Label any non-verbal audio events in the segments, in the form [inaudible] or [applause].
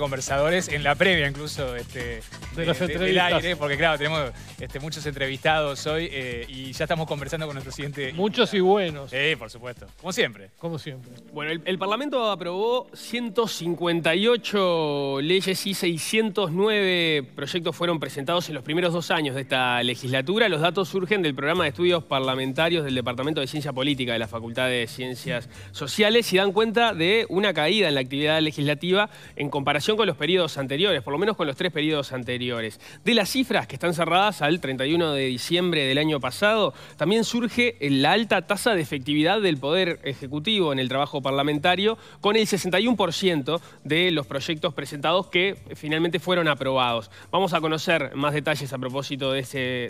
conversadores en la previa incluso este, eh, del aire, porque claro, tenemos este, muchos entrevistados hoy eh, y ya estamos conversando con nuestro siguiente... Muchos y buenos. Sí, por supuesto, como siempre. Como siempre. Bueno, el, Parlamento aprobó 158 leyes y 609 proyectos fueron presentados en los primeros dos años de esta legislatura. Los datos surgen del programa de estudios parlamentarios del Departamento de Ciencia Política de la Facultad de Ciencias Sociales y dan cuenta de una caída en la actividad legislativa en comparación con los periodos anteriores, por lo menos con los tres periodos anteriores. De las cifras que están cerradas al 31 de diciembre del año pasado, también surge la alta tasa de efectividad del Poder Ejecutivo en el trabajo parlamentario, con el 61% de los proyectos presentados que finalmente fueron aprobados. Vamos a conocer más detalles a propósito de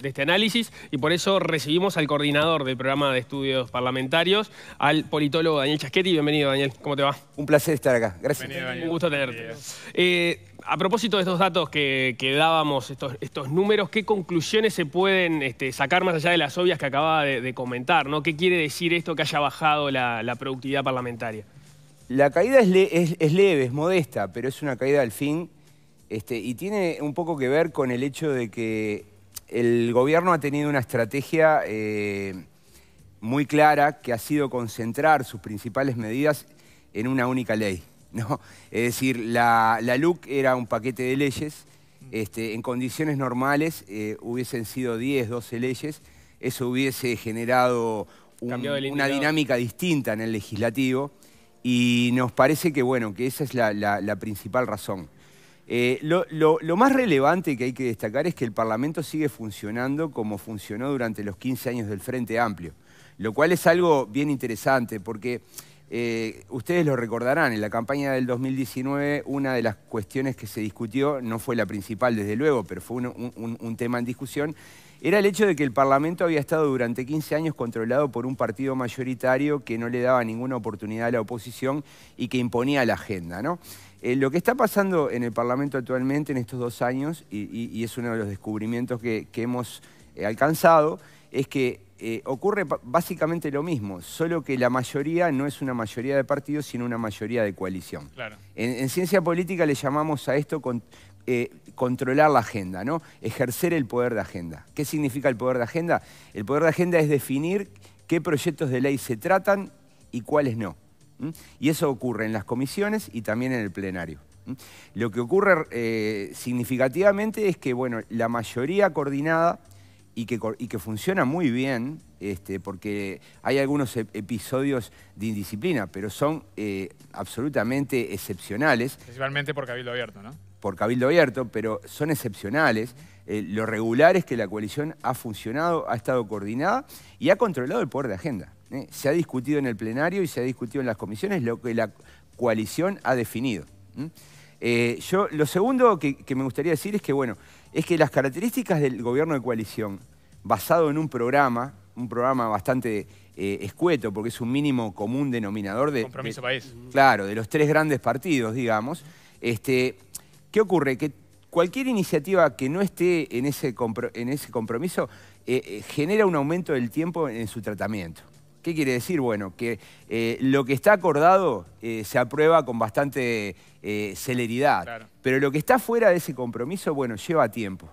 este, análisis y por eso recibimos al coordinador del programa de estudios parlamentarios, al politólogo Daniel Chasquetti. Bienvenido, Daniel. ¿Cómo te va? Un placer estar acá. Gracias. Un gusto tenerte. Eh, a propósito de estos datos que, dábamos, estos, números, ¿qué conclusiones se pueden este, sacar más allá de las obvias que acababa de, comentar? ¿no? ¿Qué quiere decir esto que haya bajado la, productividad parlamentaria? La caída es, leve, es modesta, pero es una caída al fin este, y tiene un poco que ver con el hecho de que el gobierno ha tenido una estrategia eh, muy clara que ha sido concentrar sus principales medidas en una única ley. [laughs] Es decir, la, la LUC era un paquete de leyes, este, en condiciones normales eh, hubiesen sido 10, 12 leyes, eso hubiese generado una dinámica distinta en el legislativo y nos parece que, bueno, que esa es la, principal razón. Eh, lo, más relevante que hay que destacar es que el Parlamento sigue funcionando como funcionó durante los 15 años del Frente Amplio, lo cual es algo bien interesante porque eh, ustedes lo recordarán, en la campaña del 2019 una de las cuestiones que se discutió, no fue la principal desde luego, pero fue un, tema en discusión, era el hecho de que el Parlamento había estado durante 15 años controlado por un partido mayoritario que no le daba ninguna oportunidad a la oposición y que imponía la agenda. Eh, lo que está pasando en el Parlamento actualmente en estos dos años, y, es uno de los descubrimientos que hemos eh, alcanzado es que eh, ocurre básicamente lo mismo, solo que la mayoría no es una mayoría de partidos, sino una mayoría de coalición. En, ciencia política le llamamos a esto eh, controlar la agenda, ¿no? ejercer el poder de agenda. ¿Qué significa el poder de agenda? El poder de agenda es definir qué proyectos de ley se tratan y cuáles no. Y eso ocurre en las comisiones y también en el plenario. Lo que ocurre significativamente es que bueno, la mayoría coordinada y que, funciona muy bien, este, porque hay algunos episodios de indisciplina, pero son eh, absolutamente excepcionales. Principalmente por Cabildo Abierto, ¿no? Por Cabildo Abierto, pero son excepcionales. Eh, lo regular es que la coalición ha funcionado, ha estado coordinada y ha controlado el poder de agenda. ¿eh? Se ha discutido en el plenario y se ha discutido en las comisiones lo que la coalición ha definido. yo, lo segundo que me gustaría decir es que, bueno, es que las características del gobierno de coalición, basado en un programa, un programa bastante eh, escueto, porque es un mínimo común denominador de... Compromiso país. Claro, de los tres grandes partidos, digamos. Este, ¿Qué ocurre? Que cualquier iniciativa que no esté en ese, en ese compromiso eh, eh, genera un aumento del tiempo en su tratamiento. ¿Qué quiere decir? Bueno, que lo que está acordado se aprueba con bastante eh, celeridad. Pero lo que está fuera de ese compromiso, bueno, lleva tiempo.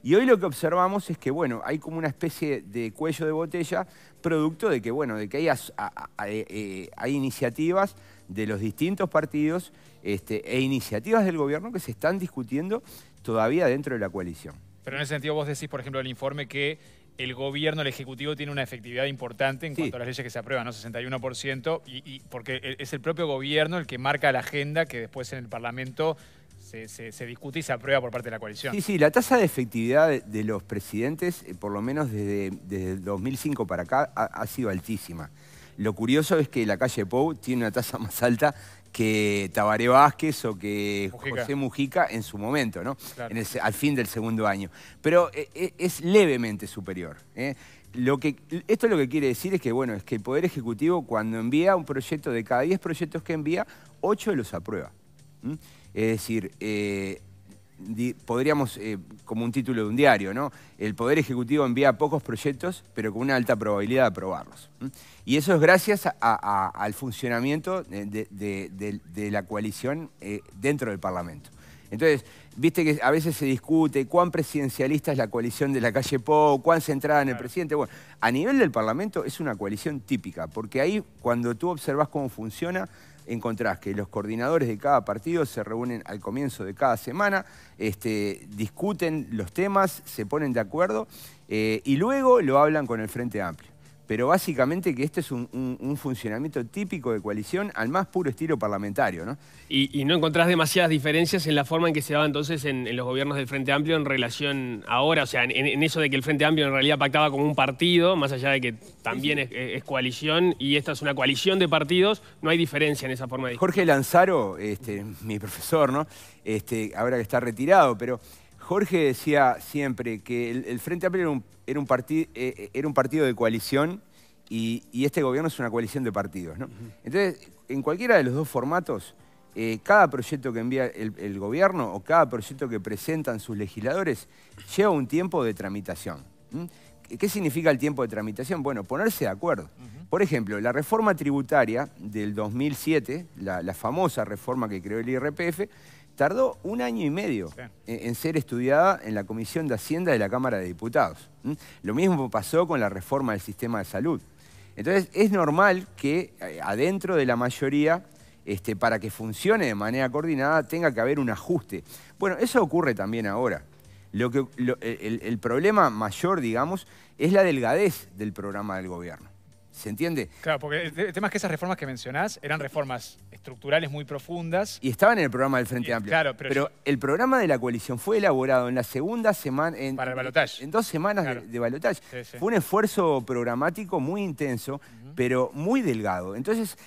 Y hoy lo que observamos es que, bueno, hay como una especie de cuello de botella producto de que, bueno, de que hay, eh, eh, hay iniciativas de los distintos partidos este, e iniciativas del gobierno que se están discutiendo todavía dentro de la coalición. Pero en ese sentido vos decís, por ejemplo, el informe que el gobierno, el Ejecutivo, tiene una efectividad importante en cuanto a las leyes que se aprueban, ¿no? 61%, y, porque e-, es el propio gobierno el que marca la agenda que después en el Parlamento se, discute y se aprueba por parte de la coalición. Sí, sí, la tasa de efectividad de, los presidentes, eh, por lo menos desde, 2005 para acá, ha, ha sido altísima. Lo curioso es que la calle Pou tiene una tasa [laughs] más alta que Tabaré Vázquez o que José Mujica en su momento, ¿no? al fin del segundo año. Pero eh, eh, es levemente superior. ¿eh? Lo que, esto lo que quiere decir es que, bueno, es que el Poder Ejecutivo cuando envía un proyecto de cada 10 proyectos que envía, 8 los aprueba. Es decir, podríamos, eh, como un título de un diario, ¿no? El Poder Ejecutivo envía pocos proyectos, pero con una alta probabilidad de aprobarlos. Y eso es gracias al funcionamiento eh, de, la coalición eh, dentro del Parlamento. Entonces, viste que a veces se discute cuán presidencialista es la coalición de la calle Po, cuán centrada en el presidente. Bueno, a nivel del Parlamento es una coalición típica, porque ahí cuando tú observas cómo funciona, encontrás que los coordinadores de cada partido se reúnen al comienzo de cada semana, este, discuten los temas, se ponen de acuerdo eh, y luego lo hablan con el Frente Amplio pero básicamente que este es un, funcionamiento típico de coalición al más puro estilo parlamentario. ¿no? Y, no encontrás demasiadas diferencias en la forma en que se daba entonces en, los gobiernos del Frente Amplio en relación ahora, o sea, en, eso de que el Frente Amplio en realidad pactaba con un partido, más allá de que también Es, coalición y esta es una coalición de partidos, no hay diferencia en esa forma de... Jorge Lanzaro, este, mi profesor, ¿no? Este, ahora que está retirado, pero... Jorge decía siempre que el, Frente Amplio era un, era, eh, eh, partido de coalición y, este gobierno es una coalición de partidos. Entonces, en cualquiera de los dos formatos, eh, cada proyecto que envía el, gobierno o cada proyecto que presentan sus legisladores lleva un tiempo de tramitación. ¿Qué significa el tiempo de tramitación? Bueno, ponerse de acuerdo. Por ejemplo, la reforma tributaria del 2007, la, la famosa reforma que creó el IRPF, tardó un año y medio en, ser estudiada en la Comisión de Hacienda de la Cámara de Diputados. Lo mismo pasó con la reforma del sistema de salud. Entonces, es normal que eh, adentro de la mayoría, este, para que funcione de manera coordinada, tenga que haber un ajuste. Bueno, eso ocurre también ahora. Lo que, el problema mayor, digamos, es la delgadez del programa del gobierno. ¿Se entiende? Claro, porque el tema es que esas reformas que mencionás eran reformas estructurales muy profundas. Y estaban en el programa del Frente Amplio. Claro, pero, el programa de la coalición fue elaborado en la segunda semana... En, Para En, dos semanas de, de Fue un esfuerzo programático muy intenso, pero muy delgado. Entonces,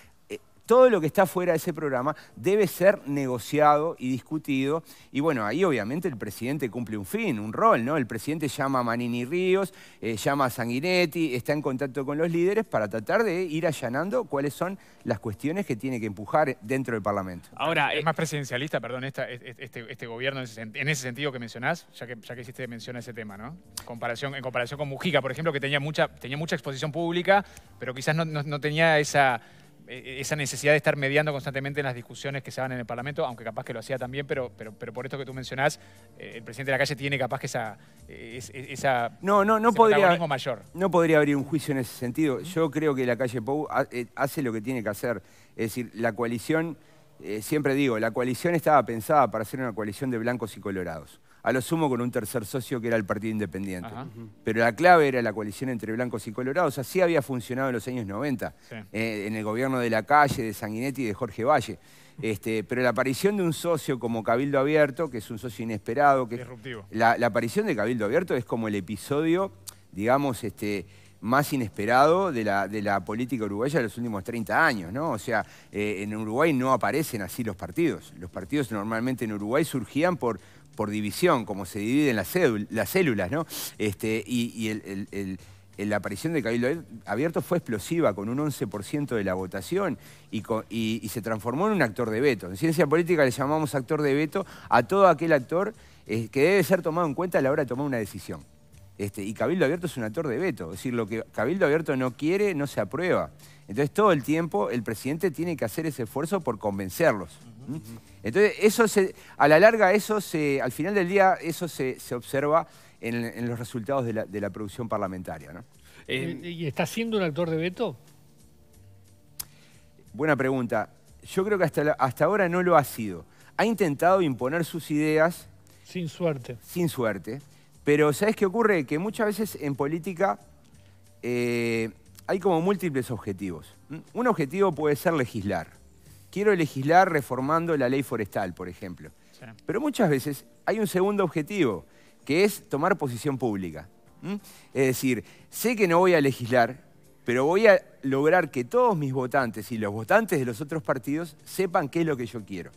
todo lo que está fuera de ese programa debe ser negociado y discutido. Y bueno, ahí obviamente el presidente cumple un fin, un rol, ¿no? El presidente llama a Manini Ríos, eh, llama a Sanguinetti, está en contacto con los líderes para tratar de ir allanando cuáles son las cuestiones que tiene que empujar dentro del Parlamento. Ahora, es eh, más presidencialista, perdón, este, este, gobierno en ese sentido que mencionás, ya que, ya que hiciste mención a ese tema, ¿no? Comparación, en comparación con Mujica, por ejemplo, que tenía mucha, tenía mucha exposición pública, pero quizás no, no tenía esa e-, esa necesidad de estar mediando constantemente en las discusiones que se van en el Parlamento, aunque capaz que lo hacía también, pero, pero, por esto que tú mencionás, eh, el presidente de la calle tiene capaz que esa... E-, e-, esa no, no, no podría, mayor. no podría abrir un juicio en ese sentido. Yo creo que la calle Pou eh, hace lo que tiene que hacer. Es decir, la coalición, eh, siempre digo, la coalición estaba pensada para ser una coalición de blancos y colorados a lo sumo con un tercer socio que era el Partido Independiente. Pero la clave era la coalición entre blancos y colorados. Así había funcionado en los años 90, eh, en el gobierno de la calle, de Sanguinetti y de Jorge Valle. Este, pero la aparición de un socio como Cabildo Abierto, que es un socio inesperado, que La, aparición de Cabildo Abierto es como el episodio, digamos, este, más inesperado de la, de la política uruguaya de los últimos 30 años, ¿no? O sea, eh, en Uruguay no aparecen así los partidos. Los partidos normalmente en Uruguay surgían por por división, como se dividen las, las células, ¿no? Este, y, la aparición de Cabildo Abierto fue explosiva, con un 11% de la votación, y, se transformó en un actor de veto. En ciencia política le llamamos actor de veto a todo aquel actor eh, que debe ser tomado en cuenta a la hora de tomar una decisión. Este, y Cabildo Abierto es un actor de veto, es decir, lo que Cabildo Abierto no quiere no se aprueba. Entonces todo el tiempo el presidente tiene que hacer ese esfuerzo por convencerlos. Entonces, eso a la larga, eso se, al final del día, eso se, observa en, los resultados de la, producción parlamentaria. Eh, ¿Y está siendo un actor de veto? Buena pregunta. Yo creo que hasta, hasta ahora no lo ha sido. Ha intentado imponer sus ideas. Sin suerte. Sin suerte. Pero ¿sabes qué ocurre? Que muchas veces en política eh, hay como múltiples objetivos. Un objetivo puede ser legislar quiero legislar reformando la ley forestal, por ejemplo. Pero muchas veces hay un segundo objetivo, que es tomar posición pública. Es decir, sé que no voy a legislar, pero voy a lograr que todos mis votantes y los votantes de los otros partidos sepan qué es lo que yo quiero.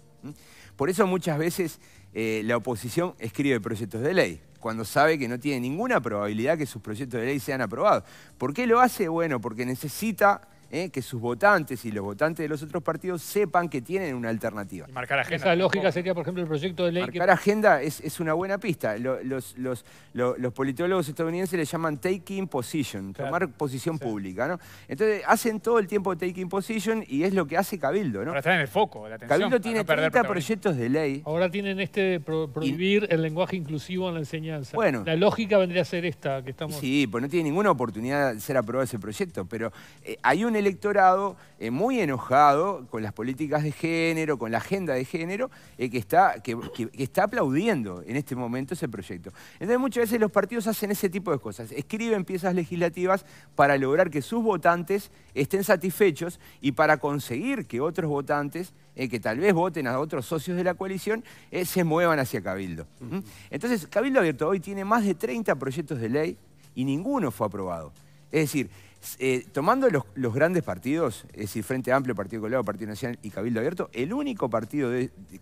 Por eso muchas veces eh, la oposición escribe proyectos de ley, cuando sabe que no tiene ninguna probabilidad que sus proyectos de ley sean aprobados. ¿Por qué lo hace? Bueno, porque necesita ¿eh? que sus votantes y los votantes de los otros partidos sepan que tienen una alternativa. Y marcar agenda. Esa lógica sería, por ejemplo, el proyecto de ley marcar agenda es, una buena pista. Los, politólogos estadounidenses le llaman taking position, tomar posición pública. ¿no? Entonces, hacen todo el tiempo taking position y es lo que hace Cabildo. ¿no? Para estar en el foco, la atención. Cabildo tiene 30 proyectos de ley. Ahora tienen este de prohibir el lenguaje inclusivo en la enseñanza. Bueno. La lógica vendría a ser esta que estamos... Sí, pues no tiene ninguna oportunidad de ser aprobado ese proyecto, pero eh, hay un electorado eh, muy enojado con las políticas de género, con la agenda de género, eh, que, está, que, está aplaudiendo en este momento ese proyecto. Entonces muchas veces los partidos hacen ese tipo de cosas, escriben piezas legislativas para lograr que sus votantes estén satisfechos y para conseguir que otros votantes eh, que tal vez voten a otros socios de la coalición, se muevan hacia Cabildo. Entonces, Cabildo Abierto hoy tiene más de 30 proyectos de ley y ninguno fue aprobado. Es decir, eh, tomando los, grandes partidos, es decir, Frente Amplio, Partido Colorado, Partido Nacional y Cabildo Abierto, el único partido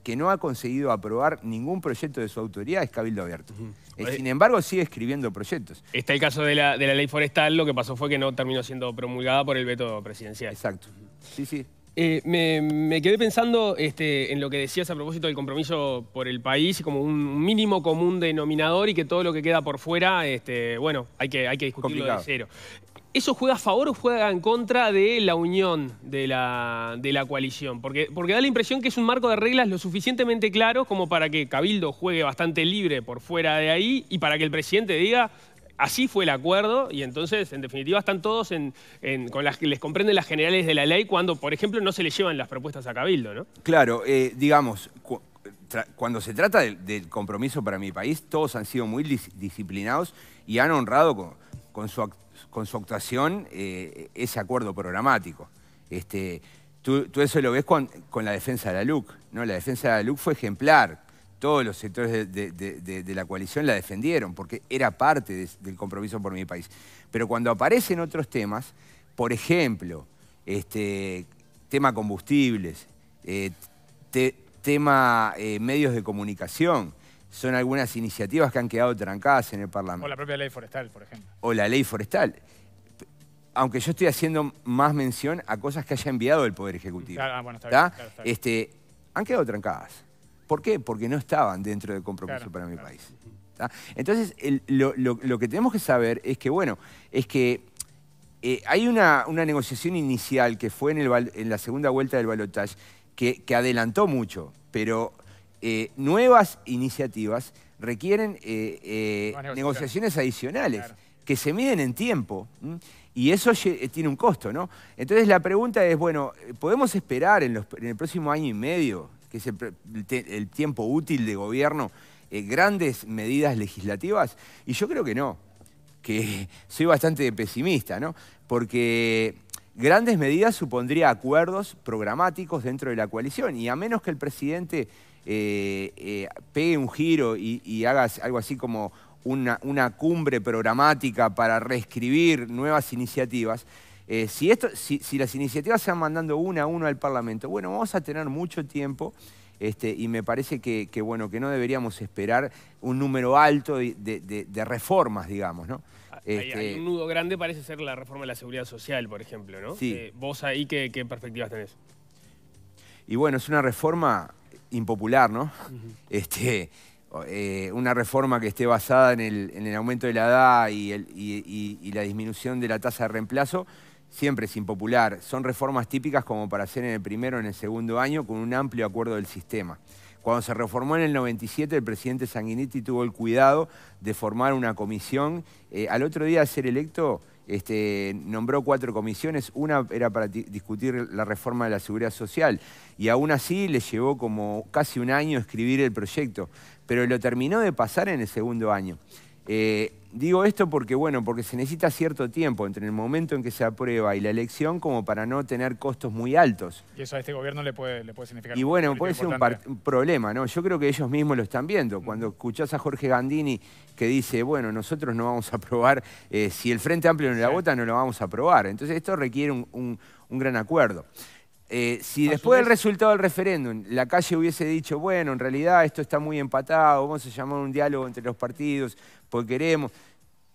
que no ha conseguido aprobar ningún proyecto de su autoría es Cabildo Abierto. Eh, sin embargo, sigue escribiendo proyectos. Está el caso de la, de la ley forestal, lo que pasó fue que no terminó siendo promulgada por el veto presidencial. Exacto. Sí, sí. Eh, me, quedé pensando este, en lo que decías a propósito del compromiso por el país, como un mínimo común denominador y que todo lo que queda por fuera, este, bueno, hay que, hay discutirlo de cero. ¿Eso juega a favor o juega en contra de la unión de la, coalición? porque da la impresión que es un marco de reglas lo suficientemente claro como para que Cabildo juegue bastante libre por fuera de ahí y para que el presidente diga, Así fue el acuerdo y entonces, en definitiva, están todos con las, que les comprenden las generales de la ley cuando, por ejemplo, no se les llevan las propuestas a Cabildo, ¿no? Claro, eh, digamos, cuando se trata del, compromiso para mi país, todos han sido muy disciplinados y han honrado con, su, actuación eh, ese acuerdo programático. Este, tú, eso lo ves con, con la defensa de la LUC, ¿no? La defensa de la LUC fue ejemplar, todos los sectores de, la coalición la defendieron, porque era parte del compromiso por mi país. Pero cuando aparecen otros temas, por ejemplo, este, tema combustibles, eh, tema eh, medios de comunicación, son algunas iniciativas que han quedado trancadas en el Parlamento. O la propia ley forestal, por ejemplo. O la ley forestal. Aunque yo estoy haciendo más mención a cosas que haya enviado el Poder Ejecutivo. Ah, está, Este, han quedado trancadas. ¿Por qué? Porque no estaban dentro del compromiso para mi país. Entonces, lo, que tenemos que saber es que, bueno, es que eh, hay una, negociación inicial que fue en, la segunda vuelta del balotaje que, adelantó mucho, pero eh, nuevas iniciativas requieren eh, negociaciones adicionales que se miden en tiempo. Y eso tiene un costo, ¿no? Entonces la pregunta es, bueno, ¿podemos esperar en el próximo año y medio el tiempo útil de gobierno, eh, grandes medidas legislativas? Y yo creo que no, que [laughs] soy bastante pesimista, ¿no? Porque grandes medidas supondría acuerdos programáticos dentro de la coalición y a menos que el presidente eh, eh, pegue un giro y, haga algo así como una, una, cumbre programática para reescribir nuevas iniciativas, eh, si, esto, si, las iniciativas se van mandando una a uno al Parlamento, bueno, vamos a tener mucho tiempo este, y me parece que, bueno, que no deberíamos esperar un número alto de, reformas, digamos, ¿no? Ah, hay, este, un nudo grande parece ser la reforma de la seguridad social, por ejemplo, ¿no? Eh, ¿Vos ahí qué, perspectivas tenés? Y bueno, es una reforma impopular, ¿no? Este, eh, una reforma que esté basada en el, aumento de la edad y la disminución de la tasa de reemplazo siempre es impopular. Son reformas típicas como para hacer en el primero o en el segundo año con un amplio acuerdo del sistema. Cuando se reformó en el 97, el presidente Sanguinetti tuvo el cuidado de formar una comisión. Eh, al otro día de ser electo, este, nombró cuatro comisiones. Una era para discutir la reforma de la seguridad social. Y aún así le llevó como casi un año escribir el proyecto. Pero lo terminó de pasar en el segundo año. Eh, digo esto porque, bueno, porque se necesita cierto tiempo entre el momento en que se aprueba y la elección como para no tener costos muy altos. Y eso a este gobierno le puede, le puede significar... Y bueno, puede ser un, problema, ¿no? Yo creo que ellos mismos lo están viendo. Mm. Cuando escuchás a Jorge Gandini que dice, bueno, nosotros no vamos a aprobar, eh, si el Frente Amplio no la vota, no lo vamos a aprobar. Entonces esto requiere un gran acuerdo. Eh, si después del resultado del referéndum la calle hubiese dicho, bueno, en realidad esto está muy empatado, vamos a llamar un diálogo entre los partidos, porque queremos,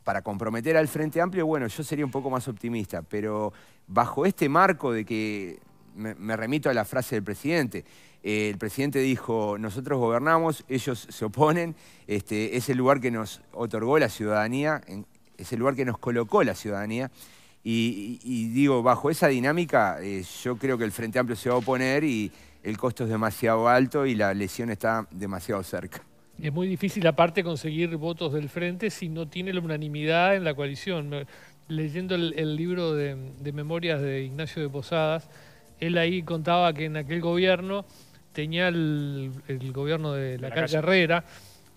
para comprometer al Frente Amplio, bueno, yo sería un poco más optimista, pero bajo este marco de que, me, remito a la frase del presidente, eh, el presidente dijo, nosotros gobernamos, ellos se oponen, este, es el lugar que nos otorgó la ciudadanía, es el lugar que nos colocó la ciudadanía. Y, digo, bajo esa dinámica, eh, yo creo que el Frente Amplio se va a oponer y el costo es demasiado alto y la lesión está demasiado cerca. Es muy difícil, aparte, conseguir votos del Frente si no tiene la unanimidad en la coalición. Leyendo el, libro de, memorias de Ignacio de Posadas, él ahí contaba que en aquel gobierno tenía el, gobierno de la, calle Herrera,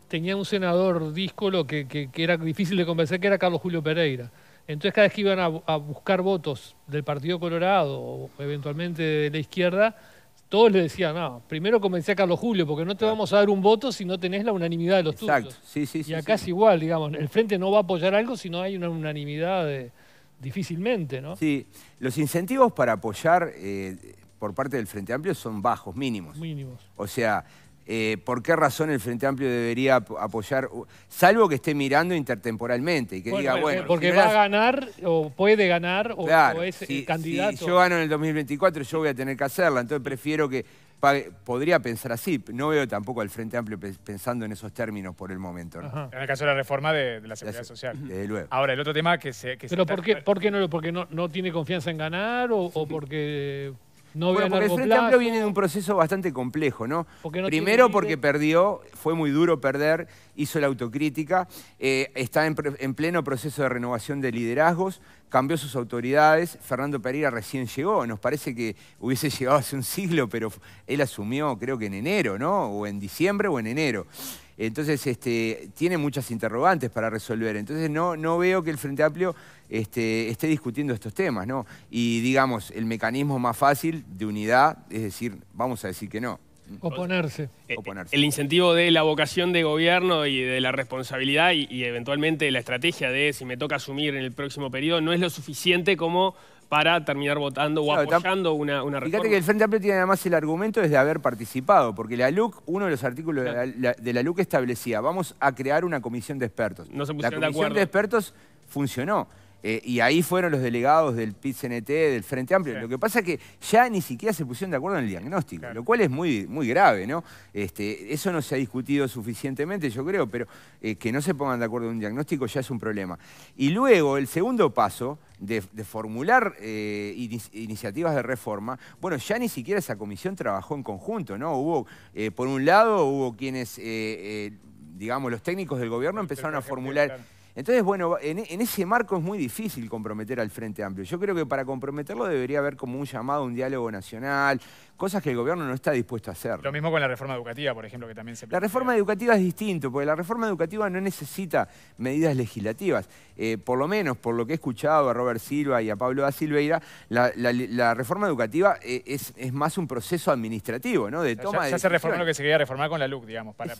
tenía un senador díscolo que era difícil de convencer, que era Carlos Julio Pereira entonces cada vez que iban a, buscar votos del Partido Colorado o eventualmente de la izquierda, todos le decían, no, primero comencé a Carlos Julio, porque no te vamos a dar un voto si no tenés la unanimidad de los Exacto. Sí, sí, y acá es igual, digamos, el Frente no va a apoyar algo si no hay una unanimidad difícilmente, ¿no? Sí, los incentivos para apoyar eh, por parte del Frente Amplio son bajos, mínimos. Mínimos. O sea, eh, por qué razón el Frente Amplio debería apoyar, salvo que esté mirando intertemporalmente y que diga, bueno... Porque va a ganar o puede ganar o, es candidato. Si yo gano en el 2024, yo voy a tener que hacerla, entonces prefiero que... Podría pensar así, no veo tampoco al Frente Amplio pensando en esos términos por el momento. En el caso de la reforma de, la Seguridad Social. Ahora, el otro tema que se... ¿Pero por, qué, por, qué, no, porque no, tiene confianza en ganar o, o porque porque el Frente Amplio viene de un proceso bastante complejo, ¿no? Primero porque perdió, fue muy duro perder, hizo la autocrítica, eh, está en, en, pleno proceso de renovación de liderazgos, cambió sus autoridades, Fernando Pereira recién llegó, nos parece que hubiese [laughs] llegado hace un siglo, pero él asumió creo que en enero, ¿no? O en diciembre o en enero. Entonces, este, tiene muchas interrogantes para resolver. Entonces, no, no veo que el Frente Amplio este, esté discutiendo estos temas, ¿no? Y digamos, el mecanismo más fácil de unidad es decir, vamos a decir que no. Oponerse. Eh, Oponerse. El incentivo de la vocación de gobierno y de la responsabilidad y, y eventualmente la estrategia de si me toca asumir en el próximo periodo no es lo suficiente como para terminar votando o apoyando una, una Fíjate que el Frente Amplio tiene además el argumento desde haber participado, porque la LUC, uno de los artículos de, la, de, LUC establecía, vamos a crear una comisión de expertos. la comisión de expertos funcionó. Eh, y ahí fueron los delegados del PIT-CNT, del Frente Amplio. Lo que pasa es que ya ni siquiera se pusieron de acuerdo en el diagnóstico, lo cual es muy, muy grave, ¿no? Este, eso no se ha discutido suficientemente, yo creo, pero eh, que no se pongan de acuerdo en un diagnóstico ya es un problema. Y luego, el segundo paso de, formular eh, iniciativas de reforma, bueno, ya ni siquiera esa comisión trabajó en conjunto, ¿no? Hubo, por un lado, hubo quienes digamos, los técnicos del gobierno empezaron a formular entonces, bueno, en, ese marco es muy difícil comprometer al Frente Amplio. Yo creo que para comprometerlo debería haber como un llamado a un diálogo nacional, cosas que el gobierno no está dispuesto a hacer. Lo mismo con la reforma educativa, por ejemplo, que también se... La reforma educativa es distinto, porque la reforma educativa no necesita medidas legislativas. Eh, por lo menos, por lo que he escuchado a Robert Silva y a Pablo da Silveira, la, reforma educativa eh, es, más un proceso administrativo, ¿no? De toma ya, ya se reformó lo que se quería reformar con la LUC, digamos, para,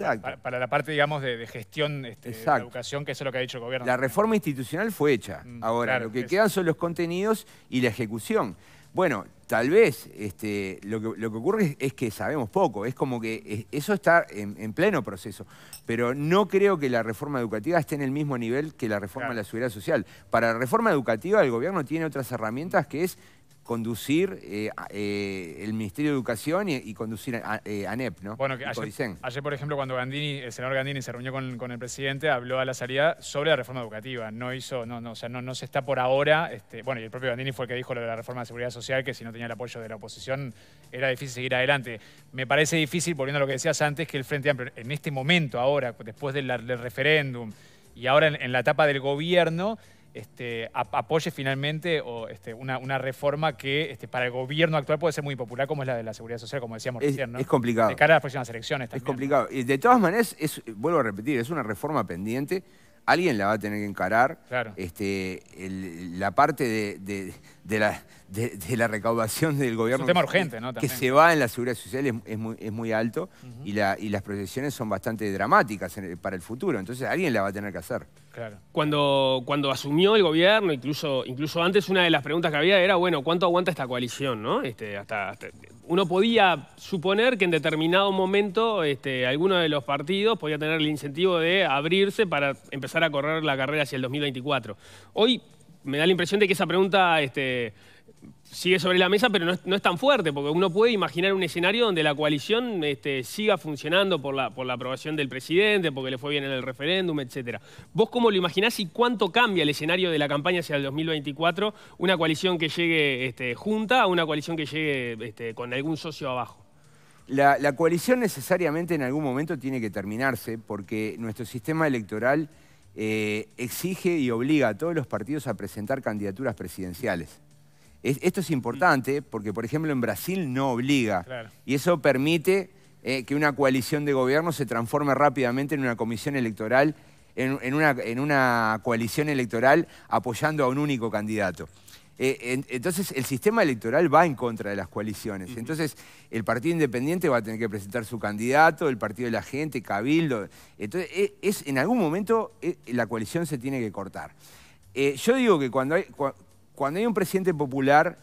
la parte, digamos, de, gestión este, de la educación, que eso es lo que ha dicho el gobierno. La reforma institucional fue hecha. Mm, Ahora, lo que quedan son los contenidos y la ejecución. Bueno, tal vez este, lo, que, ocurre es, que sabemos poco, es como que eso está en, pleno proceso, pero no creo que la reforma educativa esté en el mismo nivel que la reforma de la seguridad social. Para la reforma educativa el gobierno tiene otras herramientas que es conducir eh, eh, el Ministerio de Educación y, conducir a, eh, ANEP, ¿no? Bueno, ayer, por ejemplo, cuando Gandini, el senador Gandini se reunió con, el presidente, habló a la salida sobre la reforma educativa. No hizo, no, no, o sea, no, se está por ahora. Este, bueno, y el propio Gandini fue el que dijo lo de la reforma de seguridad social, que si no tenía el apoyo de la oposición era difícil seguir adelante. Me parece difícil, volviendo a lo que decías antes, que el Frente Amplio, en este momento, ahora, después del, referéndum y ahora en la etapa del gobierno, este, apoye finalmente o, este, una, reforma que este, para el gobierno actual puede ser muy popular, como es la de la seguridad social, como decíamos es, recién. ¿no? Es complicado. De cara a las próximas elecciones también. Es complicado. y De todas maneras, es, vuelvo a repetir, es una reforma pendiente. Alguien la va a tener que encarar. Este, la parte de, la, de, la, recaudación del gobierno. Es un tema urgente, Que se va en la seguridad social es, muy, alto y, la, y las proyecciones son bastante dramáticas para el futuro. Entonces alguien la va a tener que hacer. Cuando, cuando asumió el gobierno, incluso, incluso antes, una de las preguntas que había era, bueno, ¿cuánto aguanta esta coalición? ¿no? Este, hasta, uno podía suponer que en determinado momento este, alguno de los partidos podía tener el incentivo de abrirse para empezar a correr la carrera hacia el 2024. Hoy me da la impresión de que esa pregunta... Este, sigue sobre la mesa, pero no es, tan fuerte, porque uno puede imaginar un escenario donde la coalición este, siga funcionando por la, aprobación del presidente, porque le fue bien en el referéndum, etc. ¿Vos cómo lo imaginás y cuánto cambia el escenario de la campaña hacia el 2024? Una coalición que llegue este, junta a una coalición que llegue este, con algún socio abajo. La, coalición necesariamente en algún momento tiene que terminarse, porque nuestro sistema electoral... Eh, exige y obliga a todos los partidos a presentar candidaturas presidenciales esto es importante porque, por ejemplo, en Brasil no obliga. Y eso permite eh, que una coalición de gobierno se transforme rápidamente en una comisión electoral, en, una, en una, coalición electoral apoyando a un único candidato. Eh, entonces, el sistema electoral va en contra de las coaliciones. Entonces, el Partido Independiente va a tener que presentar su candidato, el Partido de la Gente, Cabildo. Entonces, e, es, en algún momento e, la coalición se tiene que cortar. Eh, yo digo que cuando hay, cuando hay un presidente popular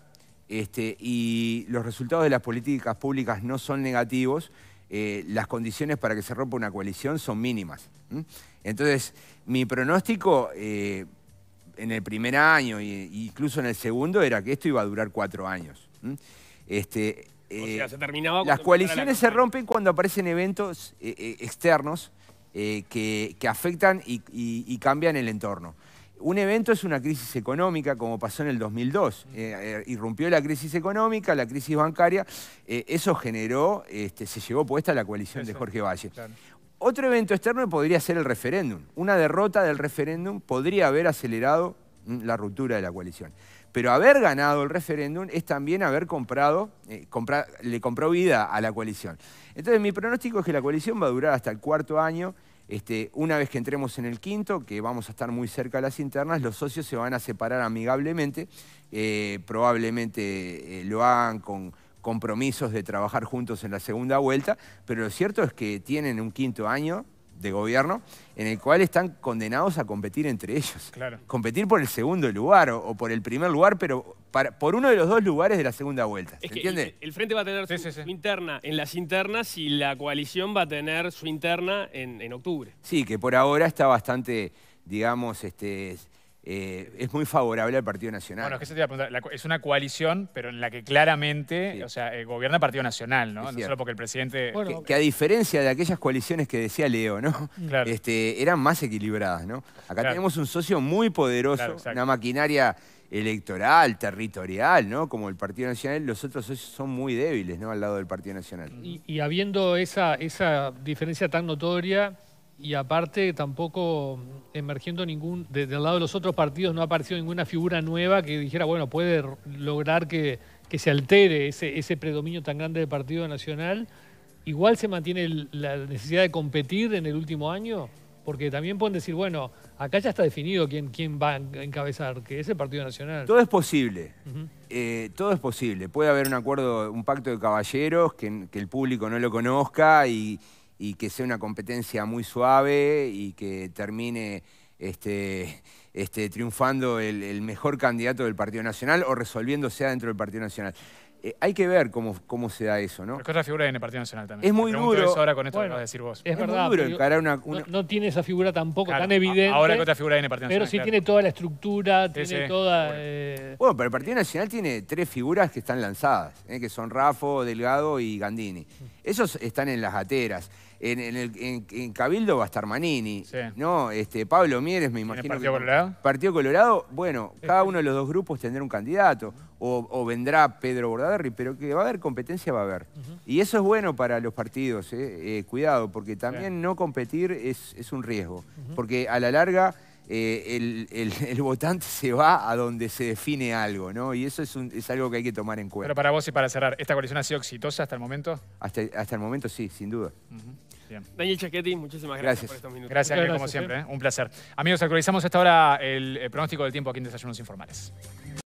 este, y los resultados de las políticas públicas no son negativos, eh, las condiciones para que se rompa una coalición son mínimas. Entonces, mi pronóstico eh, en el primer año e incluso en el segundo era que esto iba a durar cuatro años. Este, eh, las coaliciones se rompen cuando aparecen eventos externos que, afectan y cambian el entorno un evento es una crisis económica, como pasó en el 2002. Eh, eh, irrumpió la crisis económica, la crisis bancaria, eh, eso generó, este, se llevó puesta la coalición de Jorge Valle. Otro evento externo podría ser el referéndum. Una derrota del referéndum podría haber acelerado mm, la ruptura de la coalición. Pero haber ganado el referéndum es también haber comprado, le compró vida a la coalición. Entonces mi pronóstico es que la coalición va a durar hasta el cuarto año. Este, una vez que entremos en el quinto, que vamos a estar muy cerca de las internas, los socios se van a separar amigablemente, eh, probablemente eh, lo hagan con compromisos de trabajar juntos en la segunda vuelta, pero lo cierto es que tienen un quinto año de gobierno en el cual están condenados a competir entre ellos. Competir por el segundo lugar o por el primer lugar, pero por uno de los dos lugares de la segunda vuelta. El, Frente va a tener su, interna en las internas y la coalición va a tener su interna en, octubre. Sí, que por ahora está bastante, digamos, este, eh, es muy favorable al Partido Nacional. Bueno, es que se te iba a preguntar, es una coalición, pero en la que claramente, o sea, eh, gobierna el Partido Nacional, ¿no? No solo porque el presidente... que, a diferencia de aquellas coaliciones que decía Leo, ¿no? [laughs] Claro. Este, eran más equilibradas, ¿no? Acá tenemos un socio muy poderoso, una maquinaria electoral, territorial, ¿no? Como el Partido Nacional, los otros son muy débiles, ¿no? Al lado del Partido Nacional. Y, habiendo esa, esa diferencia tan notoria y aparte tampoco emergiendo ningún, desde el lado de los otros partidos no ha aparecido ninguna figura nueva que dijera, bueno, puede lograr que, que se altere ese, ese predominio tan grande del Partido Nacional, igual se mantiene la necesidad de competir en el último año porque también pueden decir, bueno, acá ya está definido quién, quién va a encabezar, que es el Partido Nacional. Todo es posible, eh, todo es posible. Puede haber un acuerdo, un pacto de caballeros, que, el público no lo conozca y, que sea una competencia muy suave y que termine este, este, triunfando el, mejor candidato del Partido Nacional o resolviéndose adentro del Partido Nacional. Eh, hay que ver cómo, cómo se da eso, ¿no? que otra figura en el Partido Nacional también. Es muy duro. ahora con esto decir vos. Es, verdad, muy duro una, No, tiene esa figura tampoco tan evidente. Ahora que otra figura en el Partido Nacional. Pero sí tiene toda la estructura, tiene toda. Eh, bueno. pero el Partido Nacional tiene tres figuras que están lanzadas, eh, que son Rafo, Delgado y Gandini. Mm. Esos están en las ateras en, Cabildo va a estar Manini, ¿no? Este, Pablo Mieres, me imagino. Partido Colorado? Partido Colorado, bueno, cada uno de los dos grupos tendrá un candidato, o, vendrá Pedro Bordaderri, pero que va a haber competencia, va a haber. Y eso es bueno para los partidos, eh, eh, cuidado, porque también no competir es, un riesgo, porque a la larga... Eh, [laughs] el, votante se va a donde se define algo, ¿no? Y eso es, algo que hay que tomar en cuenta. Pero para vos y para cerrar, ¿esta coalición ha sido exitosa hasta el momento? Hasta, hasta el momento sí, sin duda. Daniel Chaquetti, muchísimas gracias, por estos minutos. Gracias, como siempre. ¿eh? ¿eh? Un placer. Amigos, actualizamos hasta ahora el pronóstico del tiempo aquí en Desayunos Informales.